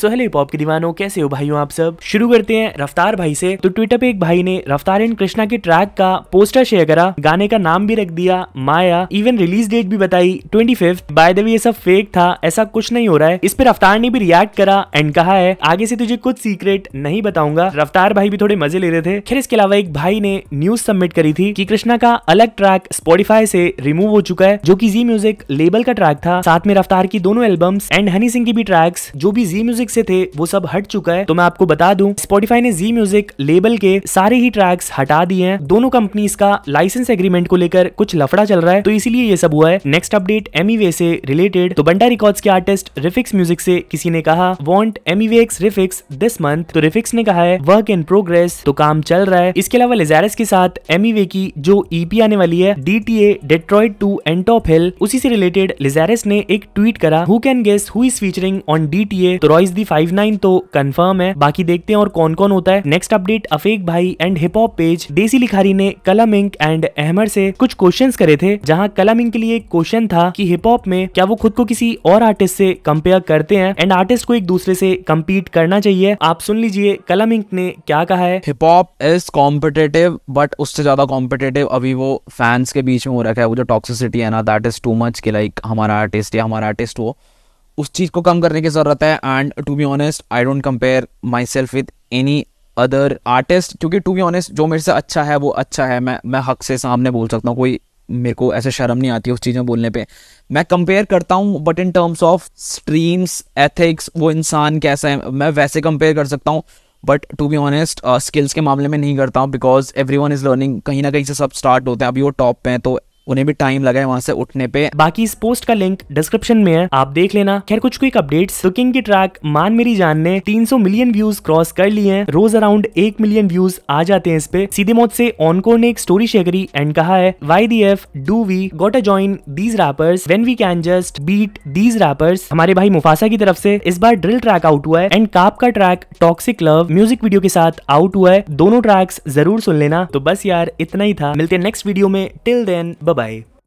Sohail pop के दीवानों कैसे हो भाइयों आप सब शुरू करते हैं रफ्तार भाई से तो ट्विटर पे एक भाई ने रफ्तार एंड कृष्णा के ट्रैक का पोस्टर शेयर करा गाने का नाम भी रख दिया माया इवन रिलीज डेट भी बताई twenty fifth by the way ये सब फेक था ऐसा कुछ नहीं हो रहा है इस पे रफ्तार ने भी रिएक्ट करा एंड कहा है आगे से तुझे कुछ सीक्रेट नहीं बताऊंगा रफ्तार भाई भी थोड़े मजे ले रहे थे खैर इसके अलावा एक भाई ने न्यूज सबमिट करी थी की कृष्णा का अलग ट्रैक स्पॉटिफाई से रिमूव हो चुका है जो की जी म्यूजिक लेबल का ट्रैक था साथ में रफ्तार की दोनों एल्बम्स एंड हनी सिंह की भी ट्रैक्स जो भी जी म्यूजिक म्यूजिक से थे वो सब हट चुका है तो मैं आपको बता दूं स्पॉटिफाई ने जी म्यूजिक लेबल के सारे ही ट्रैक्स हटा दिए हैं दोनों कंपनीज का लाइसेंस एग्रीमेंट को लेकर कुछ लफड़ा चल रहा है तो इसीलिए ये सब हुआ है नेक्स्ट अपडेट एमी से रिलेटेड तो बंटा रिकॉर्ड्स के आर्टिस्ट रिफिक्स म्यूजिक से किसी ने कहा वॉन्ट एमी रिफिक्स दिस मंथ तो रिफिक्स ने कहा है वर्क इन प्रोग्रेस तो काम चल रहा है इसके अलावा लेजारस के साथ एमी e की जो ईपी e आने वाली है D T A Detroit to Antop Hill उसी से रिलेटेड लेजारस ने एक ट्वीट करा who can guess who is featuring on D T A तो रॉयस बी फाइव नाइन तो कंफर्म है बाकी देखते हैं और कौन कौन होता है नेक्स्ट अपडेट अफेक भाई एंड हिप हॉप पेज देसी लिखारी ने कलम इंक एंड अहमर से कुछ क्वेश्चंस करे थे जहां कलम इंक के लिए एक क्वेश्चन था कि हिप हॉप में क्या वो खुद को किसी और आर्टिस्ट से कंपेयर करते हैं एंड आर्टिस्ट को एक दूसरे से कम्पीट करना चाहिए आप सुन लीजिए कलम इंक ने क्या कहा है hip hop is competitive but उससे ज्यादा कॉम्पिटेटिव अभी वो फैंस के बीच में हो रखा है वो जो टॉक्सिसिटी है ना दैट इज टू मच की लाइक हमारा आर्टिस्ट या हमारा आर्टिस्ट वो उस चीज़ को कम करने की ज़रूरत है and to be honest I don't compare myself with any other artist क्योंकि टू बी ऑनेस्ट जो मेरे से अच्छा है वो अच्छा है मैं मैं हक से सामने बोल सकता हूँ कोई मेरे को ऐसे शर्म नहीं आती उस चीज़ में बोलने पे मैं कंपेयर करता हूँ but in terms of streams ethics वो इंसान कैसा है मैं वैसे कंपेयर कर सकता हूँ but to be honest skills के मामले में नहीं करता हूँ because every one is learning कहीं ना कहीं से सब स्टार्ट होते हैं अभी वो टॉप पे हैं तो उन्हें भी टाइम लगा है वहां से उठने पे बाकी इस पोस्ट का लिंक डिस्क्रिप्शन में है आप देख लेना खैर कुछ क्विक अपडेट तो किंग की ट्रैक मान मेरी जान ने 300 मिलियन व्यूज क्रॉस कर लिए हैं रोज अराउंड एक मिलियन व्यूज आ जाते हैं इस पे सीधे मौत से ऑनकोर ने एक स्टोरी शेयर करी एंड कहा है why the F do we got a join these rappers when we can just beat these rappers हमारे भाई मुफासा की तरफ से इस बार ड्रिल ट्रैक आउट हुआ है एंड काप का track toxic love music video के साथ आउट हुआ है दोनों ट्रैक्स जरूर सुन लेना तो बस यार इतना ही था मिलते हैं नेक्स्ट वीडियो में टिल देन बाय bye